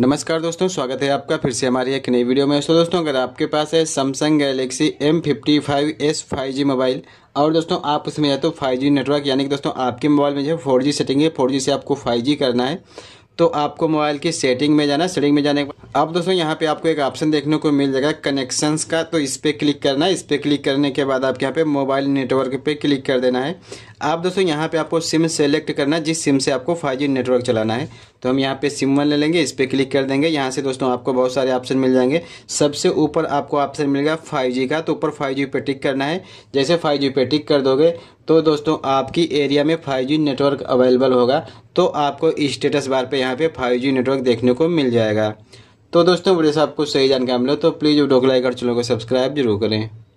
नमस्कार दोस्तों स्वागत है आपका फिर से हमारी एक नई वीडियो में सो दोस्तों अगर आपके पास है Samsung Galaxy M fifty five S five G mobile और दोस्तों आप उसमें या तो फाइव जी नेटवर्क यानी कि दोस्तों आपके मोबाइल में जो है फोर जी सेटिंग है फोर जी से आपको फाइव जी करना है तो आपको मोबाइल की सेटिंग में जाना सेटिंग में जाने के अब दोस्तों यहाँ पे आपको एक ऑप्शन देखने को मिल जाएगा कनेक्शंस का तो इस पर क्लिक करना है इस पर क्लिक करने के बाद आपके यहाँ पे मोबाइल नेटवर्क पे क्लिक कर देना है आप दोस्तों यहाँ पे आपको सिम सेलेक्ट करना है जिस सिम से आपको फाइव नेटवर्क चलाना है तो हम यहाँ पे सिम वन ले लेंगे इस पर क्लिक कर देंगे यहाँ से दोस्तों आपको बहुत सारे ऑप्शन मिल जाएंगे सबसे ऊपर आपको ऑप्शन मिलेगा फाइव का तो ऊपर फाइव पे टिक करना है जैसे फाइव पे टिक कर दोगे तो दोस्तों आपकी एरिया में 5G नेटवर्क अवेलेबल होगा तो आपको स्टेटस बार पे यहाँ पे 5G नेटवर्क देखने को मिल जाएगा तो दोस्तों वीडियो से आपको सही जानकारी मिले तो प्लीज़ वीडियो को लाइक और चैनल को सब्सक्राइब जरूर करें